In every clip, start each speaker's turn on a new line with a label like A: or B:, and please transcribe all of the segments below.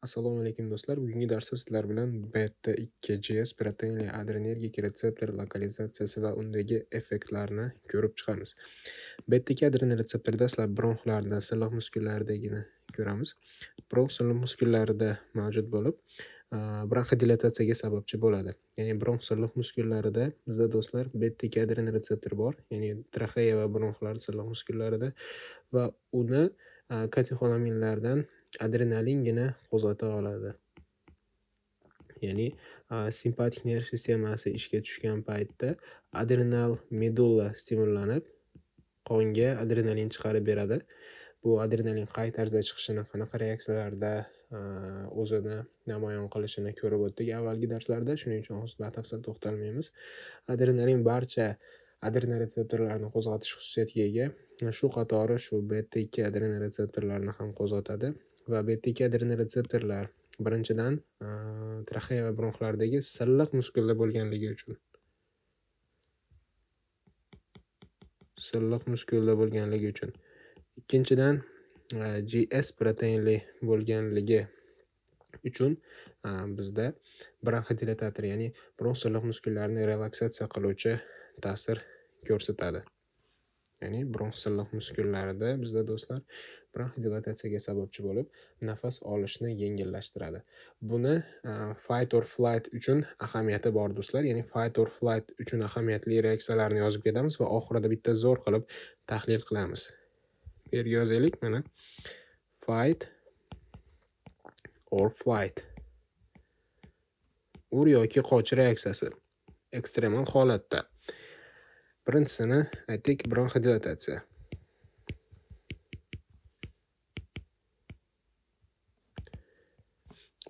A: Assalomu alaykum do'stlar. Bugungi darsda sizlar bilan beta 2 js proteinli adrenergik retseptor lokalizatsiyasi va undagi effektlarni ko'rib chiqamiz. beta 2 adren retseptorda sizlar bronxlarda, silliq muskullardagini ko'ramiz. Bronx silliq muskullarida mavjud bo'lib, bronxodilatatsiyaga sababchi bo'ladi ya'ni bronx silliq muskullarida bizda do'stlar beta kadrin retseptor bor ya'ni traxeya va bronxlar silliq muskullarida va uni katexolaminlardan adrenalingina qo'zg'ata oladi ya'ni simpatik nerv sistemasi ishga tushgan paytda adrenal medulla stimullanib qonga adrenalin chiqarib beradi bu adrenalin qay tarzda chiqishini qanaqa reaksiyalarda o'zini namoyon qilishini ko'rib o'tdik avvalgi darslarda shuning uchun hozir batafsil to'xtalmaymiz adrenalin barcha adrenal retseptorlarni qo'zg'atish xususiyatiga ega shu qatori shu beta ikki adrenal retseptorlarni ham qo'zg'atadi va btk adrenalitseptorlar birinchidan traxeya va bronxlardagi silliq muskulda bo'lganligi uchun silliq muskulda bo'lganligi uchun ikkinchidan gs proteinli bo'lganligi uchun bizda bronxodilatator ya'ni bronx silliq muskullarini relaksatsiya qiluvchi ta'sir ko'rsatadi ya'ni bronx silliq muskullarida bizda do'stlar bronxidilatatsiyaga sababchi bo'lib nafas olishni yengillashtiradi buni fight or flight uchun ahamiyati bor do'stlar ya'ni fight or flight uchun ahamiyatli reaksiyalarni yozib ketamiz va oxirida bitta zo'r qilib tahlil qilamiz bu yerga yozaylik mana fight or flight ur yoki qoch reaksiyasi ekstremal holatda birinchisini aytdik bronxidilatatsiya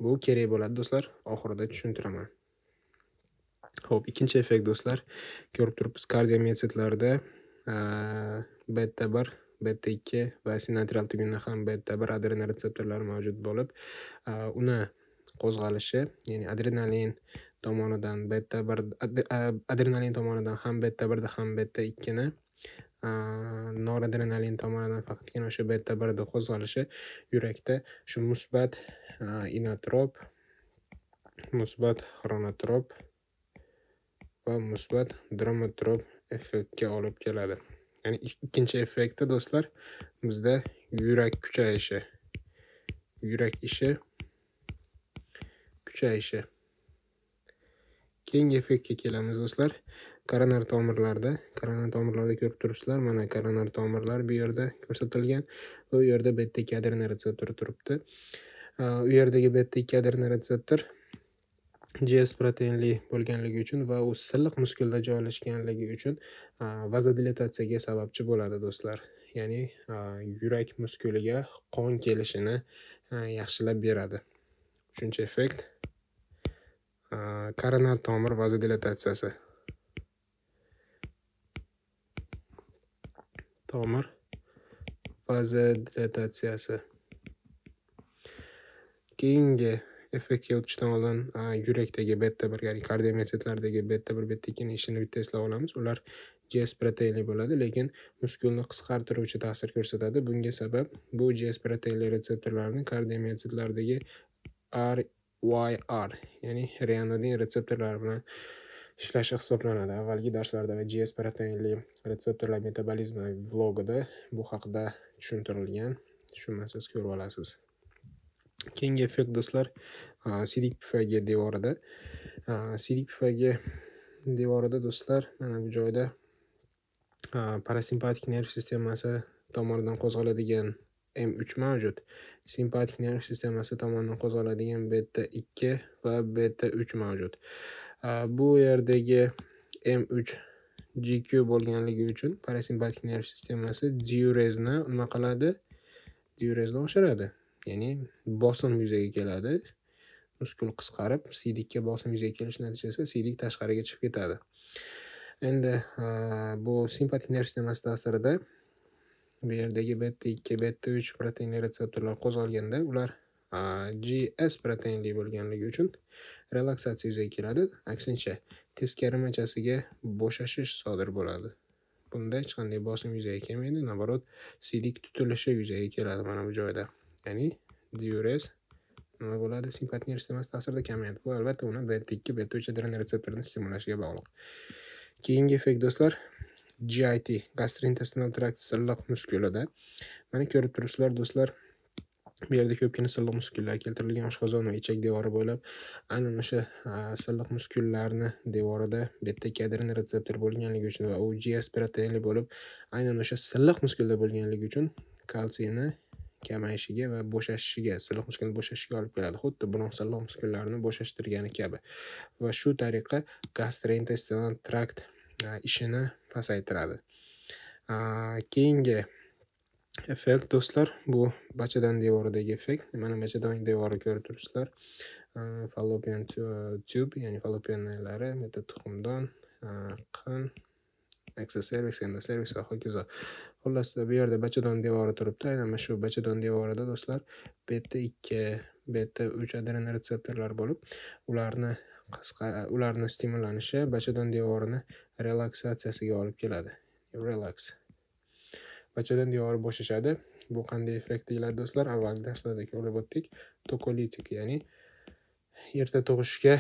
A: bu kerak bo'ladi do'stlar oxirida tushuntiraman ho'p ikkinchi effekt do'stlar ko'rib turibmiz kardiomiotsitlarda beta bir beta ikki va sinatrial tugunda ham beta bir adrenal retseptorlari mavjud bo'lib uni qo'zg'alishi ya'ni adrenalin tomonidan beta bir adrenalin tomonidan ham beta birda ham beta ikkini noradrenalin tomonidan faqatgina o'sha beta birni qo'zg'alishi yurakda shu musbat inotrop musbat xronotrop va musbat dromotrop effektga olib keladi ya'ni ikkinchi effekti do'stlar bizda yurak kuchayishi yurak ishi kuchayishi keyingi effektga kelamiz do'stlar koronar tomirlarda koronar tomirlarda ko'rib turibsizlar mana koronar tomirlar bu yerda ko'rsatilgan va u yerda betta kadrni retseptori turibdi u yerdagi betta kadrni retseptor GS proteinli bo'lganligi uchun va u silliq muskulda joylashganligi uchun vazodilatatsiyaga sababchi bo'ladi do'stlar ya'ni yurak muskuliga qon kelishini yaxshilab beradi uchinchi effekt koronar tomir vazodilatatsiyasi. Tomir vazodilatatsiyasi. Keyingi effektga o'tishdan oldin yurakdagi beta bir ya'ni kardiomiositlardagi beta bir beta ikkini ishini bitta eslab olamiz. Ular GS proteinli bo'ladi, lekin muskulni qisqartiruvchi ta'sir ko'rsatadi. Bunga sabab bu GS proteinli retseptorlarni kardiomiositlardagi YR ya'ni reanodin retseptorlari bilan ishlashi hisoblanadi avvalgi darslarda va gs proteinli retseptorlar metabolizmi vlogida bu haqida tushuntirilgan tushunmasangiz ko'rib olasiz keyingi effekt do'stlar sidik pufagi devorida sidik pufagi devorida do'stlar mana bu joyda parasimpatik nerv sistemasi tomonidan qo'zg'aladigan M3 mavjud. Simpatik nerv sistemasi tomonidan qo'zg'aladigan beta 2 va beta 3 mavjud. Bu yerdagi M3 GQ bo'lganligi uchun parasimpatik nerv sistemasi diurezni nima qiladi? Diurezni oshiradi. Ya'ni bosim yuzaga keladi. Muskul qisqarib, siydikka bosim yuzaga kelishi natijasida siydik tashqariga chiqib ketadi. Endi bu simpatik nerv sistemasi ta'sirida Bu yerdagi betta 2 betta 3 proteinli retseptorlar qo'zg'alganda ular GS proteinli bo'lganligi uchun relaksatsiya yuzaga keladi. Aksincha, teskarimachasiga bo'shashish sodir bo'ladi. Bunda hech qanday bosim yuzaga kelmaydi, наоборот siydik tutilishi yuzaga keladi mana bu joyda. Ya'ni diurez nima bo'ladi? Simpatik nerv sistemasida ta'sirida kamayadi. Bu albatta uni betta 2 betta 3 adrenal retseptorini stimullashiga bog'liq. Keyingi effekt do'stlar, GIT gastrointestinal trakt silliq muskulida mana ko'rib turibsizlar do'stlar bu yerda ko'pgina silliq muskullar keltirilgan oshqozon va ichak devori bo'ylab aynan o'sha silliq muskullarni devorida beta kadrin retseptor bo'lganligi uchun va u gs proteinli bo'lib aynan o'sha silliq muskulda bo'lganligi uchun kalsiyni kamayishiga va bo'shashishiga silliq muskulni bo'shashishiga olib keladi xuddi bronx silliq muskullarini bo'shashtirgani kabi va shu tariqa gastrointestinal trakt ishini pasaytiradi keyingi effekt do'stlar bu bachadon devoridagi effekt mana bachadon devori ko'rib turibsizlar fallopian tube ya'ni fallopianlari nalari bitta tuxumdon qin eksoservis endoservis va hokazo xullas bu yerda bachadon devori turibdi aynan mana shu bachadon devorida do'stlar beta ikki beta uch adrenar retseptorlar bo'lib ularni qisqa ularni stimullanishi bachadon devorini relaksatsiyasiga olib keladi relax bachadon devori bo'shashadi bu qanday effekt deyiladi do'stlar avvalgi darslarda ko'rib o'tdik tokolitik ya'ni erta tug'ishga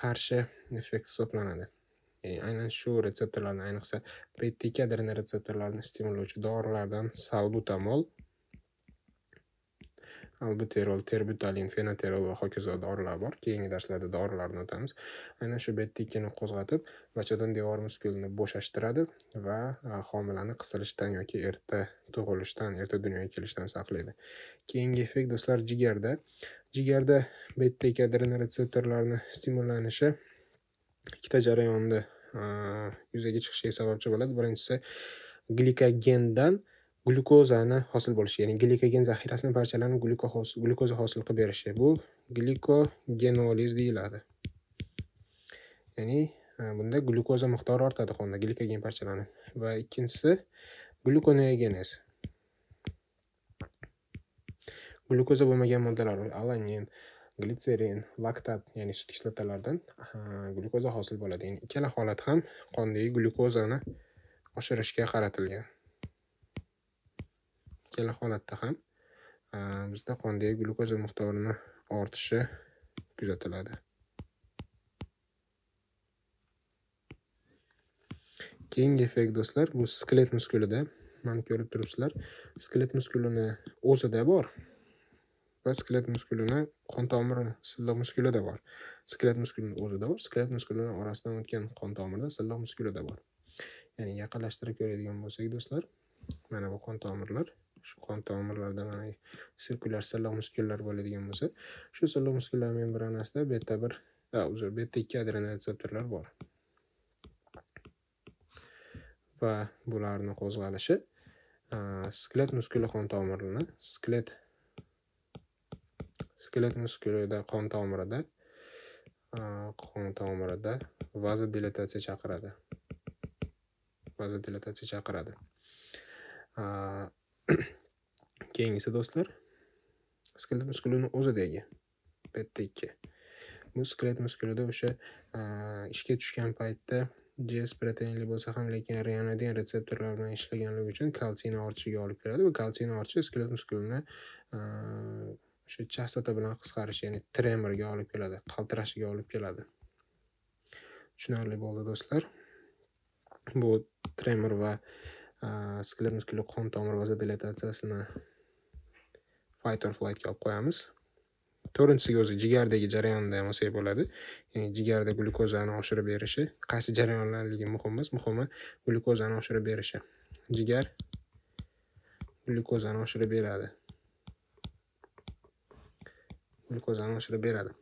A: qarshi effekt hisoblanadi ya'ni e, aynan shu retseptorlarni ayniqsa ptk adrenal retseptorlarini stimullovchi dorilardan salbutamol albuterol terbutalin fenoterol va hokazo dorilar bor keyingi darslarda dorilarni o'tamiz aynan shu bet ikkini qo'zg'atib bachadon devor muskulini bo'shashtiradi va e, homilani qisilishdan yoki erta tug'ilishdan erta dunyoga kelishdan saqlaydi keyingi effekt do'stlar jigarda jigarda beta adrenal retseptorlarni stimullanishi ikkita jarayonda e, yuzaga chiqishiga sababchi bo'ladi birinchisi glikogendan glyukozani hosil bo'lishi ya'ni glikogen zaxirasini parchalanib glyukoza hosil qilib berishi bu glikogenoliz deyiladi ya'ni e, bunda glyukoza miqdori ortadi qonda glikogen parchalanib va ikkinchisi glyukoneogenez glyukoza bo'lmagan moddalar alanin glitserin laktat ya'ni sut kislotalaridan glyukoza hosil bo'ladi ya'ni ikkala holat ham qondagi glyukozani oshirishga qaratilgan ikkala holatda ham bizda qondagi glyukoza miqdorini ortishi kuzatiladi keyingi effekt do'stlar bu skelet muskulida mana ko'rib turibsizlar skelet muskulini o'zida bor va skelet muskulini qon tomiri silliq muskulida bor skelet muskulini o'zida bor skelet muskulini orasidan o'tgan qon tomirda silliq muskulida bor ya'ni yaqinlashtirib ko'radigan bo'lsak do'stlar mana bu qon tomirlar shu qon tomirlarda mana sirkulyar silliq muskullar bo'ladigan bo'lsa shu silliq muskullar membranasida beta bir uzr beta ikki adrenal retseptorlar bor va bularni qo'zg'alishi skelet muskuli qon tomirini skelet skelet muskulida qon tomirida qon tomirida vazodilatatsiya chaqiradi vazodilatatsiya chaqiradi keyingisi do'stlar skelet muskulini o'zidagi bitta ikki bu skelet muskulida o'sha ishga tushgan paytda gs proteinli bo'lsa ham lekin reanodin retseptorlar bilan ishlaganligi uchun kalsiyni ortishiga olib keladi va kalsiyni ortishi skelet muskulini o'sha chastota bilan qisqarish ya'ni tremorga olib keladi qaltirashiga olib keladi tushunarli bo'ldi do'stlar bu tremor va skler muskuli qon tomir vaza dilatatsiyasini fight or flightga olib qo'yamiz to'rtinchisiga o'zi jigardagi jarayonda ham olsak bo'ladi ya'ni jigarda glyukozani oshirib berishi qaysi jarayonlarligi muhim emas muhimi glyukozani oshirib berishi jigar glyukozani oshirib beradi glyukozani oshirib beradi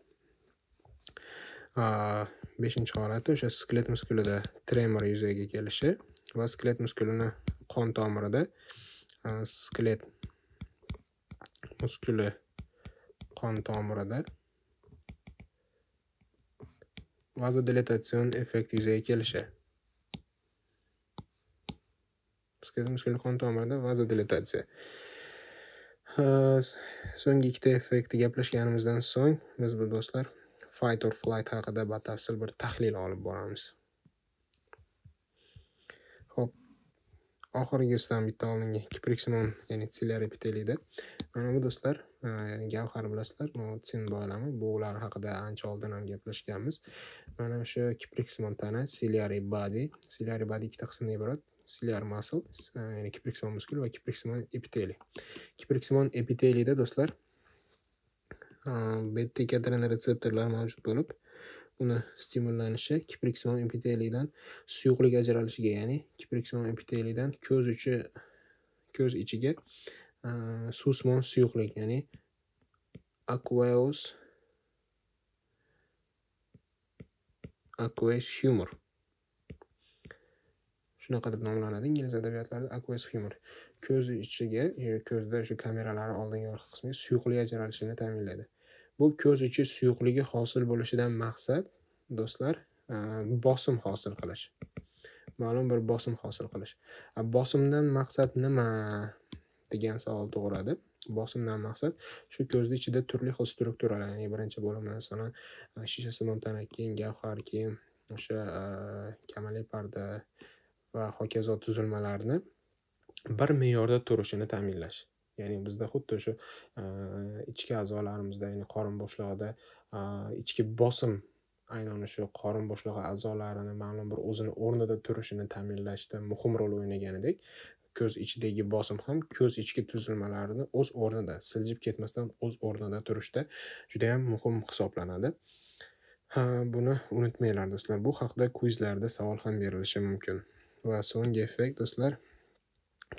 A: beshinchi holati o'sha sklet muskulida tremor yuzaga kelishi va skelet muskulini qon tomirida e, skelet muskuli qon tomirida vazodilatatsion effekt yuzaga kelishi skelet muskuli qon tomirida vazodilatatsiya e, so'nggi ikkita effektni gaplashganimizdan so'ng biz bu do'stlar fight or flight haqida batafsil bir tahlil olib boramiz oxirgisidan bitta oldingi kipriksimon ya'ni sillari epiteliydi mana bu do'stlar e, gavhar bilasizlar bu sin bo'lami bu ular haqida ancha oldin ham gaplashganmiz mana o'sha kipriksimon tana sillari body sillari body ikkita qismdan iborat siliar masl e, ya'ni kipriksimon muskul va kipriksimon epiteli kipriksimon epiteliyda do'stlar e, beta katranin retseptorlari mavjud bo'lib uni stimullanishi kipriksimon epiteliydan suyuqlik ajralishiga ya'ni kipriksimon epiteliydan ko'z uchi ko'z ichiga suvsimon suyuqlik ya'ni aqueus aqueous humor shunaqa deb nomlanadi ingliz adabiyotlarida aqueous humor ko'z ichiga e, ko'zda shu kameralarni oldingi orqa qismiga suyuqlik ajralishini ta'minlaydi bu ko'z ichi suyuqligi hosil bo'lishidan maqsad do'stlar e, bosim hosil qilish ma'lum bir bosim hosil qilish bosimdan maqsad nima degan savol tug'iladi bosimdan maqsad shu ko'zni ichida turli xil strukturalar ya'ni e, birinchi bo'limda masalan e, shishasimon tana keyin gavhar keyin o'sha kamalik parda va hokazo tuzilmalarni bir me'yorda turishini ta'minlash ya'ni bizda xuddi o'sha ichki a'zolarimizda ya'ni qorin bo'shlig'ida ichki bosim aynan o'sha qorin bo'shlig'i a'zolarini ma'lum bir o'zini o'rnida turishini ta'minlashda muhim rol o'ynaganidek ko'z ichidagi bosim ham ko'z ichki tuzilmalarini o'z o'rnida siljib ketmasdan o'z o'rnida turishda judayam muhim hisoblanadi ha buni unutmanglar do'stlar bu haqida kuizlarda savol ham berilishi mumkin va so'nggi effekt do'stlar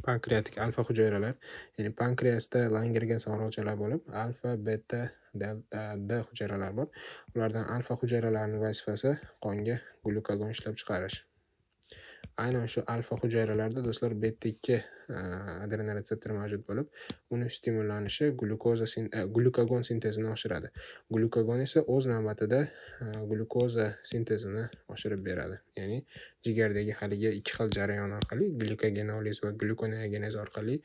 A: Pankreatik alfa hujayralar, ya'ni pankreasda langergan solig'chalar bo'lib, alfa, beta, delta, d hujayralar bor. Ulardan alfa hujayralarining vazifasi qonga glyukagon ishlab chiqarish. aynan shu alfa hujayralarda do'stlar betta ikki e, adrenorotseptor mavjud bo'lib uni stimullanishi glyukoza sin e, glyukagon sintezini oshiradi glyukagon esa o'z navbatida e, glyukoza sintezini oshirib beradi ya'ni jigardagi haligi ikki xil jarayon orqali glyukogenoliz va glyukoneogenez orqali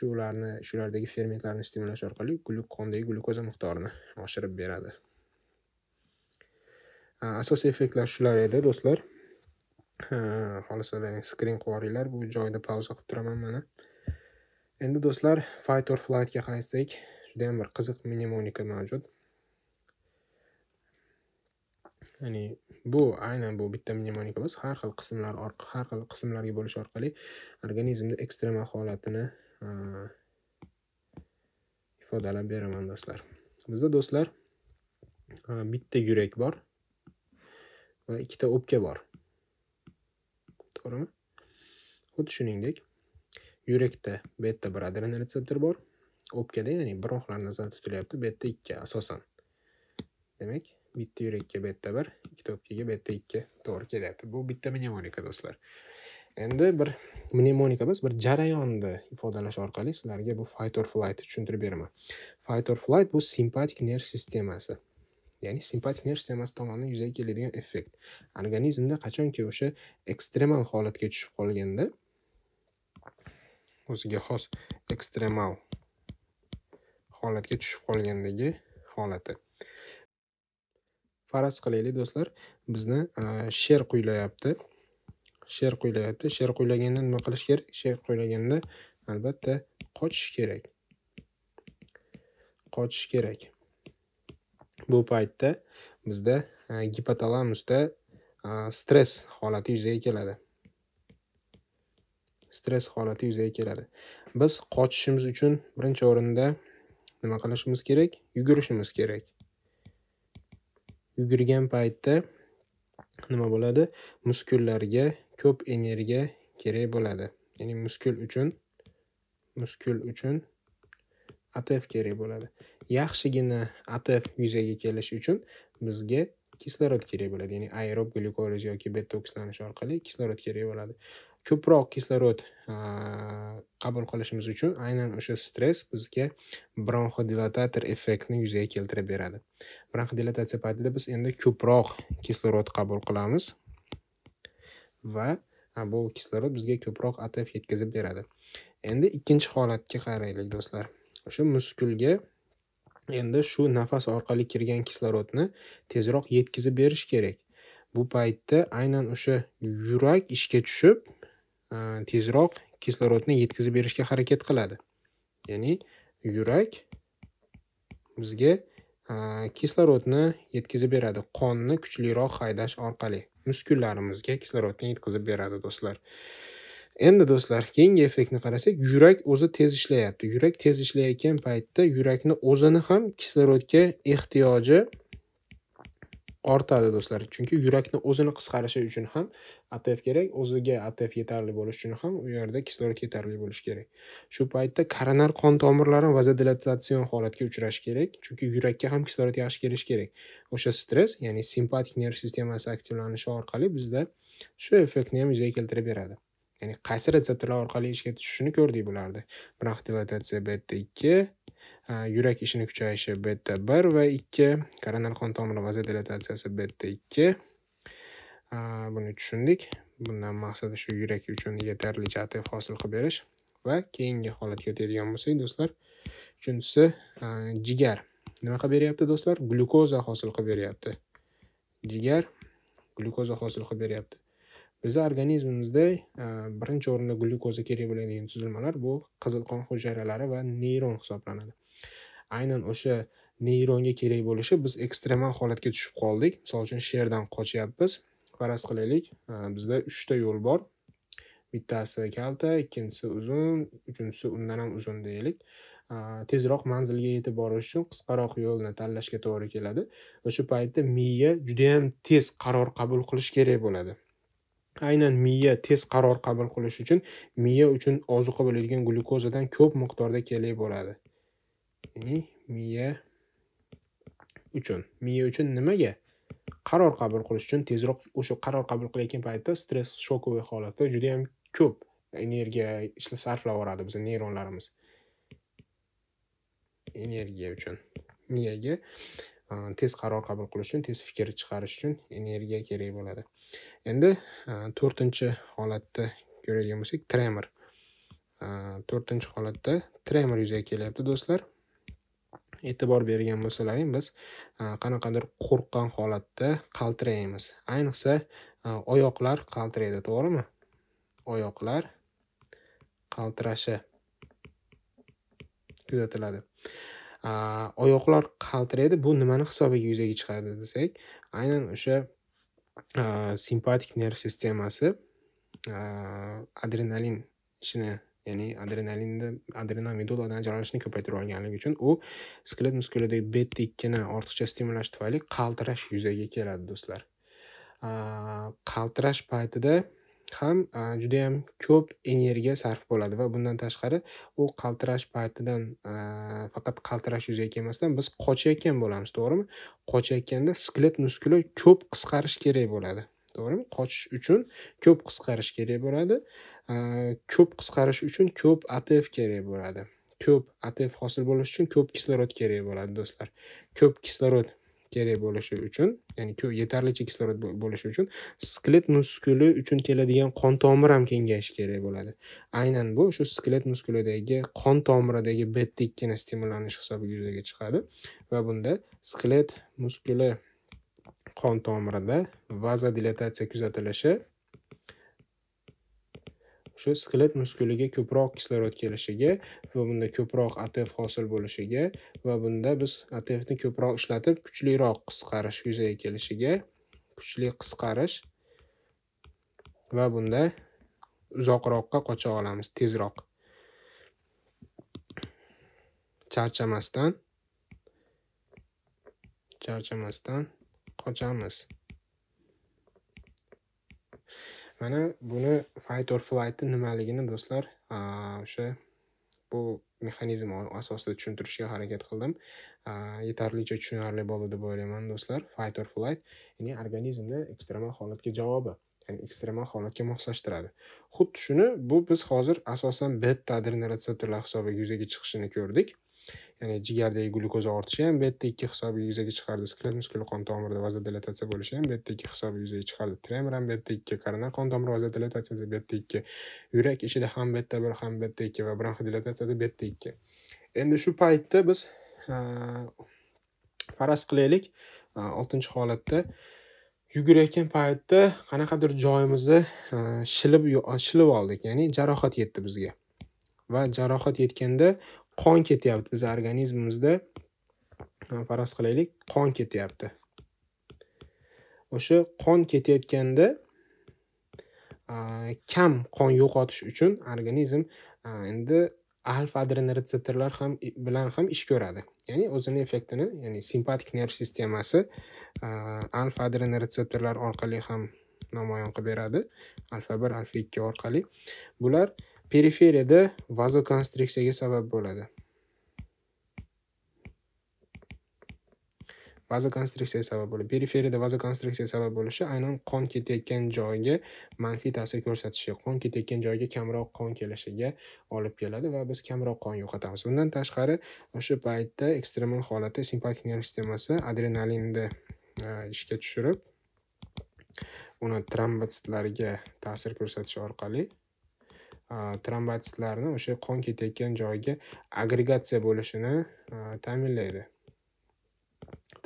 A: shularni shulardagi fermentlarni stimullash orqali qondagi glyukoza miqdorini oshirib beradi asosiy effektlar shular edi do'stlar ya'ni skrin qilib yuboringlar bu joyda pauza qilib turaman mana endi do'stlar fight or flightga qaytsak judayam bir qiziq mnemonika mavjud ya'ni bu aynan bu bitta mnemonika emas har xil qismlar har xil qismlarga bo'lish orqali organizmni ekstremal holatini ifodalab beraman do'stlar bizda do'stlar bitta yurak bor va ikkita o'pka bor miqdori xuddi shuningdek yurakda beta bir adrenal retseptor bor o'pkada ya'ni bronxlar nazarda tutilyapti beta ikki asosan demak bitta yurakka beta bir ikkita o'pkaga beta ikki to'gri kelyapti bu bitta mnemonika do'stlar endi bir mnemonika emas bir jarayonni ifodalash orqali sizlarga bu fight or flightni tushuntirib beraman fight or flight bu simpatik nerv sistemasi ya'ni simpatik nerv sistemasi tomonidan yuzaga keladigan effekt organizmda qachonki o'sha ekstremal holatga tushib qolganda o'ziga xos ekstremal holatga tushib qolgandagi holati faraz qilaylik do'stlar bizni e, sher quylayapti sher quylayapti sher quylaganda nima qilish kerak sher quylaganda albatta qochish kerak qochish kerak bu paytda bizda e, gipotalamusda e, stress holati yuzaga keladi stress holati yuzaga keladi biz qochishimiz uchun birinchi o'rinda nima qilishimiz kerak yugurishimiz kerak yugurgan paytda nima bo'ladi muskullarga ko'p energiya kerak bo'ladi ya'ni muskul uchun muskul uchun atf kerak bo'ladi yaxshigina atf yuzaga kelishi uchun bizga kislorod kerak bo'ladi ya'ni aerob glyukoliz yoki betokslanish orqali kislorod kerak bo'ladi ko'proq kislorod qabul qilishimiz uchun aynan o'sha stress bizga bronxodilatator effektni yuzaga keltirib beradi bronxodilatatsiya paytida biz endi ko'proq kislorod qabul qilamiz va bu kislorod bizga ko'proq atf yetkazib beradi endi ikkinchi holatga qaraylik do'stlar o'sha muskulga endi shu nafas orqali kirgan kislorodni tezroq yetkazib berish kerak bu paytda aynan o'sha yurak ishga tushib e, tezroq kislorodni yetkazib berishga harakat qiladi ya'ni yurak bizga e, kislorodni yetkazib beradi qonni kuchliroq haydash orqali muskullarimizga kislorodni yetkazib beradi do'stlar endi do'stlar keyingi effektni qarasak yurak o'zi tez ishlayapti yurak tez ishlayotgan paytda yurakni o'zini ham kislorodga ehtiyoji ortadi do'stlar chunki yurakni o'zini qisqarishi uchun ham atf kerak o'ziga atf yetarli bo'lishi uchun ham u yerda kislorod yetarli bo'lishi kerak shu paytda koronar qon tomirlari vazodilatatsion holatga uchrashi kerak chunki yurakka ham kislorod yaxshi kelishi kerak o'sha stress ya'ni simpatik nerv sistemasi aktivlanishi orqali bizda shu effektni ham yuzaga keltirib beradi ya'ni qaysi retseptorlar orqali ishga tushishini ko'rdik bularni bronxdilatatsiya beta ikki yurak ishini kuchayishi beta bir va ikki koronar qon tomiri vazodilatatsiyasi beta ikki buni tushundik bundan maqsadi shu yurak uchun yetarlicha atif hosil qilib berish va keyingi holatga o'tadigan bo'lsak do'stlar uchinchisi jigar nima qilib beryapti do'stlar glyukoza hosil qilib beryapti jigar glyukoza hosil qilib beryapti bizni organizmimizda e, birinchi o'rinda glyukoza kerak bo'ladigan tuzilmalar bu qizil qon hujayralari va neyron hisoblanadi aynan o'sha neyronga kerak bo'lishi biz ekstremal holatga tushib qoldik misol uchun sherdan qochyapmiz faraz qilaylik e, bizda uchta yo'l bor bittasi kalta ikkinchisi uzun uchinchisi undan ham uzun deylik e, tezroq manzilga yetib borish uchun qisqaroq yo'lni tanlashga to'g'ri keladi o'sha paytda miya judayam tez qaror qabul qilish kerak bo'ladi aynan miya tez qaror qabul qilish uchun miya uchun ozuqa bo'ladigan glyukozadan ko'p miqdorda kerak bo'ladi ya'ni miya uchun miya uchun nimaga qaror qabul qilish uchun tezroq o'sha qaror qabul qilayotgan paytda stress shokoviy holatda juda yam ko'p energiya ishla sarflab yuboradi bizni neyronlarimiz energiya uchun miyaga Э, tez qaror qabul qilish uchun tez fikr chiqarish uchun energiya kerak bo'ladi endi e, to'rtinchi holatda ko'radigan bo'lsak tremor e, to'rtinchi holatda tremor yuzaga kelyapti do'stlar e'tibor bergan bo'lsalaring biz e, qanaqadir qo'rqqan holatda qaltiraymiz ayniqsa oyoqlar qaltiraydi to'g'rimi oyoqlar qaltirashi kuzatiladi oyoqlar qaltiraydi bu nimani hisobiga yuzaga chiqadi desak aynan o'sha simpatik nerv sistemasi adrenalin ishini ya'ni adrenalinni adrenal meduladan ajralishni ko'paytirib olganligi uchun u skelet muskulidagi beta ikkini ortiqcha stimullash tufayli qaltirash yuzaga keladi do'stlar qaltirash paytida ham juda yam ko'p energiya sarf bo'ladi va bundan tashqari u qaltirash paytidan faqat qaltirash yuzaga kelmasdan biz qochayotgan bo'lamiz to'g'rimi qochayotganda sklet muskuli ko'p qisqarish kerak bo'ladi to'g'rimi qochish uchun ko'p qisqarish kerak bo'ladi ko'p qisqarish uchun ko'p atf kerak bo'ladi ko'p atf hosil bo'lishi uchun ko'p kislorod kerak bo'ladi do'stlar ko'p kislorod kerak bo'lishi uchun ya'ni yetarlicha kislorod bo'lishi uchun skelet muskuli uchun keladigan qon tomir ham kengayishi kerak bo'ladi aynan bu shu skelet muskulidagi qon tomiridagi beta ikkini stimullanish hisobiga yuzaga chiqadi va bunda skelet muskuli qon tomirida vazodilatatsiya kuzatilishi shu skelet muskuliga ko'proq kislorod kelishiga va bunda ko'proq atf hosil bo'lishiga va bunda biz atfni ko'proq ishlatib kuchliroq qisqarish yuzaga kelishiga kuchli qisqarish va bunda uzoqroqqa qocha olamiz tezroq charchamasdan charchamasdan qochamiz mana buni fight or flightni nimaligini do'stlar o'sha bu mexanizm asosida tushuntirishga harakat qildim yetarlicha tushunarli bo'ldi deb o'ylayman do'stlar fight or flight ya'ni organizmni ekstremal holatga javobi ya'ni ekstremal holatga moslashtiradi xuddi shuni bu biz hozir asosan beta adrenal retseptorlar hisobiga yuzaga chiqishini ko'rdik ya'ni jigardagi glyukoza ortishi ham betta ikki hisobi yuzaga chiqardi skelet muskuli qon tomirida vazodilatatsiya dilatatsiya bo'lishi ham betta ikki hisobi yuzaga chiqardi tremor ham betta ikki koronar qon tomir vaza dilatatsiyasi yerda ikki yurak ichida ham yerda bir ham yerda ikki va bronx dilatatsiyada yerda ikki endi shu paytda biz faraz qilaylik oltinchi holatda yugurayotgan paytda qanaqadir joyimizni shilib shilib oldik ya'ni jarohat yetdi bizga va jarohat yetganda qon ketyapti biz organizmimizda faraz qilaylik qon ketyapti o'sha qon ketayotganda kam qon yo'qotish uchun organizm endi alfa adrin retseptorlar ham bilan ham ish ko'radi ya'ni o'zini effektini ya'ni simpatik nerv sistemasi alfa adrin retseptorlar orqali ham namoyon qilib beradi alfa bir alfa ikki orqali bular periferiyada vazokonstriksiyaga sabab bo'ladi vazokonstriksiya sabab bo'ladi periferiyada vazokonstriksiya sabab bo'lishi aynan qon ketayotgan joyga manfiy ta'sir ko'rsatishi qon ketayotgan joyga kamroq qon kelishiga olib keladi va biz kamroq qon yo'qotamiz bundan tashqari o'sha paytda ekstremal holatda simpatik nerv sistemasi adrenalinni e, ishga tushirib uni trombotsitlarga ta'sir ko'rsatish orqali trombotsitlarni o'sha qon ketayotgan joyga agregatsiya bo'lishini ta'minlaydi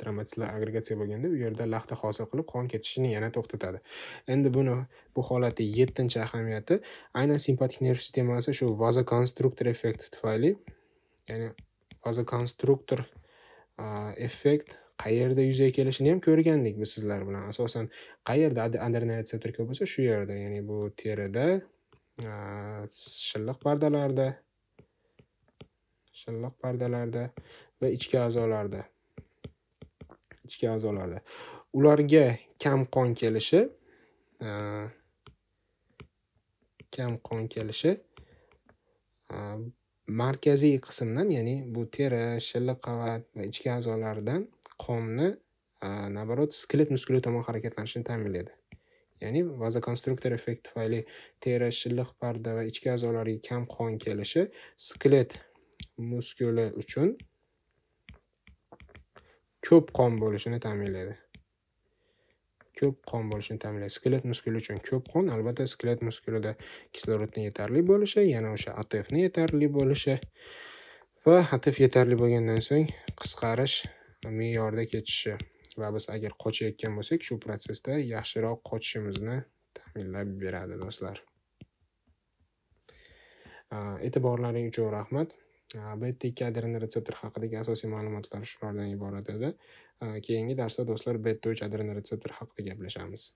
A: trombotsitlar agregatsiya bo'lganda u yerda laxta hosil qilib qon ketishini yana to'xtatadi endi buni bu holatni yettinchi ahamiyati aynan simpatik nerv sistemasi shu vazokonstruktor effekti tufayli ya'ni vazokonstruktor effekt qayerda yuzaga kelishini ham ko'rgandik biz sizlar bilan asosan qayerda adrenal retseptor ko'p bo'lsa shu yerda ya'ni bu terida Э, shilliq pardalarda shilliq pardalarda va ichki a'zolarda ichki a'zolarda ularga kam qon kelishi e, kam qon kelishi e, markaziy qismdan ya'ni bu teri shilliq qavat va ichki a'zolardan qonni naоборот skelet muskuli tomon harakatlanishini ta'minlaydi ya'ni vaza konstruktor effekt tufayli teri shilliq parda va ichki a'zolariga kam qon kelishi skelet muskuli uchun ko'p qon bo'lishini ta'minlaydi ko'p qon bo'lishini ta'minlaydi skelet muskuli uchun ko'p qon albatta skelet muskulida kislorodni yetarli bo'lishi yana o'sha atfni yetarli bo'lishi va atf yetarli bo'lgandan so'ng qisqarish me'yorda ketishi va biz agar qochayotgan bo'lsak shu protsessda yaxshiroq qochishimizni ta'minlab beradi do'stlar e'tiborlaring uchun rahmat bt kadrini retseptor haqidagi asosiy ma'lumotlar shulardan iborat edi keyingi darsda do'stlar bt uch adren retseptor haqida gaplashamiz